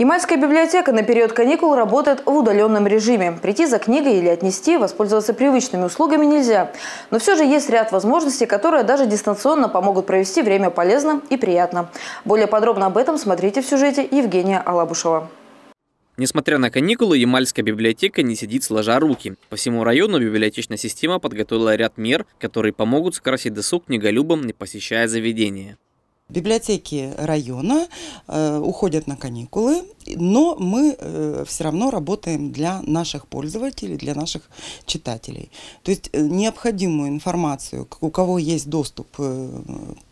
Ямальская библиотека на период каникул работает в удаленном режиме. Прийти за книгой или отнести, воспользоваться привычными услугами нельзя. Но все же есть ряд возможностей, которые даже дистанционно помогут провести время полезно и приятно. Более подробно об этом смотрите в сюжете Евгения Алабушева. Несмотря на каникулы, Ямальская библиотека не сидит сложа руки. По всему району библиотечная система подготовила ряд мер, которые помогут скрасить досуг книголюбам, не посещая заведения. Библиотеки района э, уходят на каникулы, но мы э, все равно работаем для наших пользователей, для наших читателей. То есть э, необходимую информацию, у кого есть доступ э,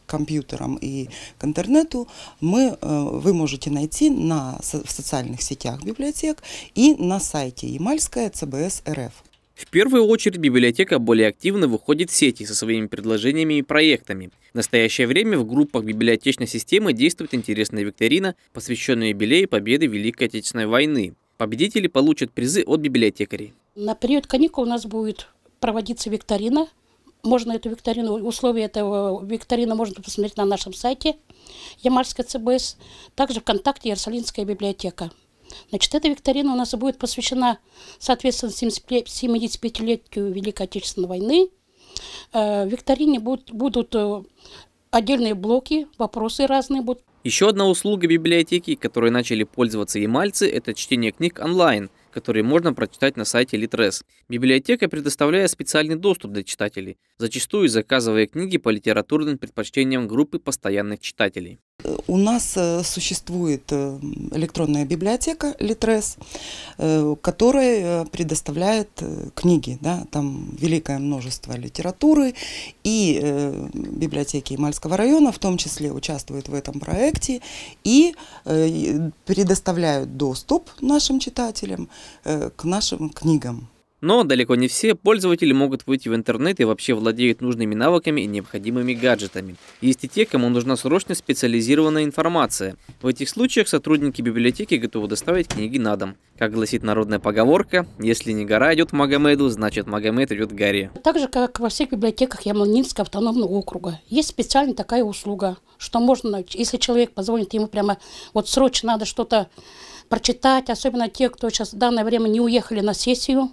к компьютерам и к интернету, мы, э, вы можете найти на, в социальных сетях библиотек и на сайте Ямальская ЦБС РФ. В первую очередь библиотека более активно выходит в сети со своими предложениями и проектами. В настоящее время в группах библиотечной системы действует интересная викторина, посвященная юбилею победы Великой Отечественной войны. Победители получат призы от библиотекарей. На период каникул у нас будет проводиться викторина. Можно эту викторину, условия этого викторина можно посмотреть на нашем сайте Ямальская ЦБС, также ВКонтакте Иерусалимская библиотека. Значит, эта викторина у нас будет посвящена, соответственно, 75-летию Великой Отечественной войны. Э, в викторине будут, будут э, отдельные блоки, вопросы разные будут. Еще одна услуга библиотеки, которой начали пользоваться ямальцы, это чтение книг онлайн, которые можно прочитать на сайте Литрес. Библиотека предоставляет специальный доступ для читателей, зачастую заказывая книги по литературным предпочтениям группы постоянных читателей. У нас э, существует э, электронная библиотека Литрес, э, которая предоставляет книги. Да? Там великое множество литературы. И библиотеки мальского района в том числе участвуют в этом проекте и предоставляют доступ нашим читателям к нашим книгам. Но далеко не все пользователи могут выйти в интернет и вообще владеют нужными навыками и необходимыми гаджетами. Есть и те, кому нужна срочно специализированная информация. В этих случаях сотрудники библиотеки готовы доставить книги на дом. Как гласит народная поговорка, если не гора идет Магомеду, значит Магомед идет к горе. Так же, как во всех библиотеках Ямалнинского автономного округа, есть специально такая услуга, что можно, если человек позвонит, ему прямо вот срочно надо что-то прочитать, особенно те, кто сейчас в данное время не уехали на сессию,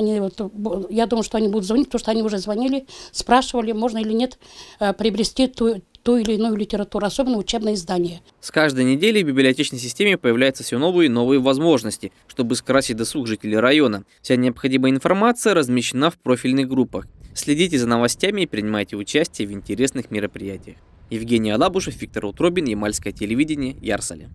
они, вот, я думаю, что они будут звонить, потому что они уже звонили, спрашивали, можно или нет э, приобрести ту, ту или иную литературу, особенно учебные издания. С каждой недели в библиотечной системе появляются все новые и новые возможности, чтобы скрасить досуг жителей района. Вся необходимая информация размещена в профильных группах. Следите за новостями и принимайте участие в интересных мероприятиях. Евгений Алабушев, Виктор Утробин, Ямальское телевидение, Ярсале.